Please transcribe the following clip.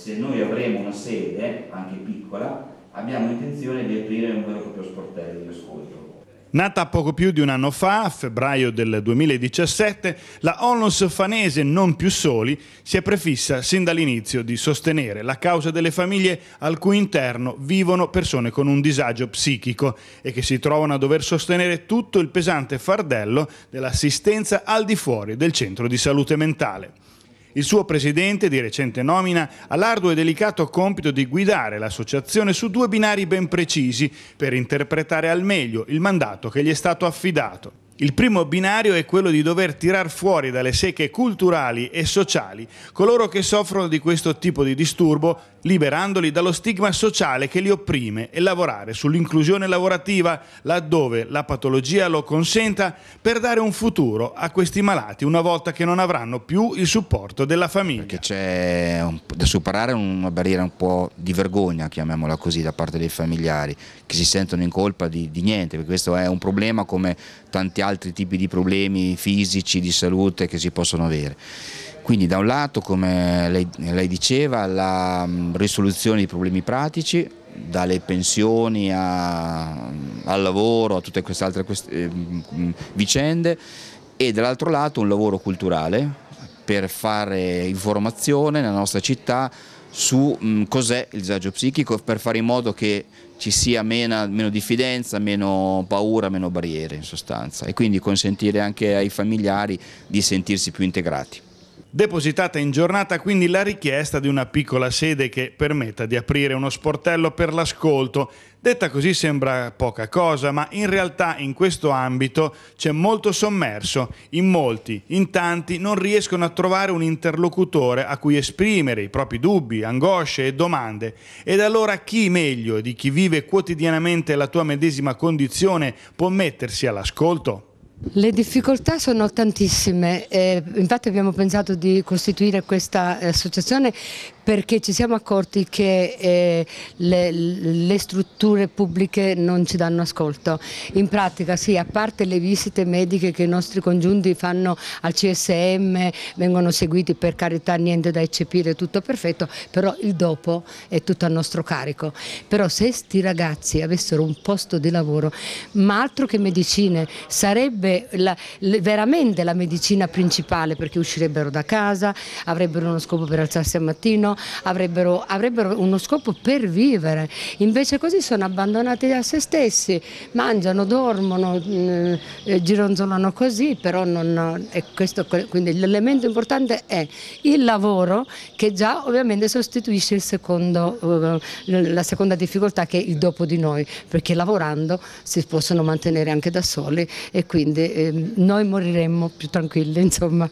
se noi avremo una sede, anche piccola, abbiamo intenzione di aprire un vero e proprio sportello di ascolto. Nata poco più di un anno fa, a febbraio del 2017, la Onlus Fanese Non più soli si è prefissa sin dall'inizio di sostenere la causa delle famiglie al cui interno vivono persone con un disagio psichico e che si trovano a dover sostenere tutto il pesante fardello dell'assistenza al di fuori del centro di salute mentale. Il suo presidente, di recente nomina, ha l'arduo e delicato compito di guidare l'associazione su due binari ben precisi per interpretare al meglio il mandato che gli è stato affidato. Il primo binario è quello di dover tirar fuori dalle secche culturali e sociali coloro che soffrono di questo tipo di disturbo, liberandoli dallo stigma sociale che li opprime e lavorare sull'inclusione lavorativa laddove la patologia lo consenta per dare un futuro a questi malati una volta che non avranno più il supporto della famiglia. Perché c'è da superare una barriera un po' di vergogna, chiamiamola così, da parte dei familiari che si sentono in colpa di, di niente, perché questo è un problema come tanti altri altri tipi di problemi fisici, di salute che si possono avere. Quindi da un lato, come lei, lei diceva, la mm, risoluzione di problemi pratici, dalle pensioni a, mm, al lavoro, a tutte queste altre queste, eh, mm, vicende, e dall'altro lato un lavoro culturale per fare informazione nella nostra città su mm, cos'è il disagio psichico per fare in modo che ci sia meno, meno, diffidenza, meno paura, meno barriere in sostanza e quindi consentire anche ai familiari di sentirsi più integrati depositata in giornata quindi la richiesta di una piccola sede che permetta di aprire uno sportello per l'ascolto. Detta così sembra poca cosa, ma in realtà in questo ambito c'è molto sommerso. In molti, in tanti, non riescono a trovare un interlocutore a cui esprimere i propri dubbi, angosce e domande. Ed allora chi meglio di chi vive quotidianamente la tua medesima condizione può mettersi all'ascolto? Le difficoltà sono tantissime, eh, infatti abbiamo pensato di costituire questa eh, associazione perché ci siamo accorti che eh, le, le, strutture pubbliche non ci danno ascolto. In pratica sì, a parte le visite mediche che i nostri congiunti fanno al CSM, vengono seguiti per carità, niente da eccepire, tutto perfetto, però il dopo è tutto a nostro carico. Però se questi ragazzi avessero un posto di lavoro, ma altro che medicine, sarebbe sarebbe la, veramente la medicina principale perché uscirebbero da casa, avrebbero uno scopo per alzarsi al mattino, avrebbero, avrebbero uno scopo per vivere. Invece così sono abbandonati a se stessi, mangiano, dormono, eh, eh gironzolano così, però non, eh, questo, quindi l'elemento importante è il lavoro che già ovviamente sostituisce il secondo, eh, la seconda difficoltà che è il dopo di noi, perché lavorando si possono mantenere anche da soli e quindi eh, noi moriremmo più tranquilli insomma.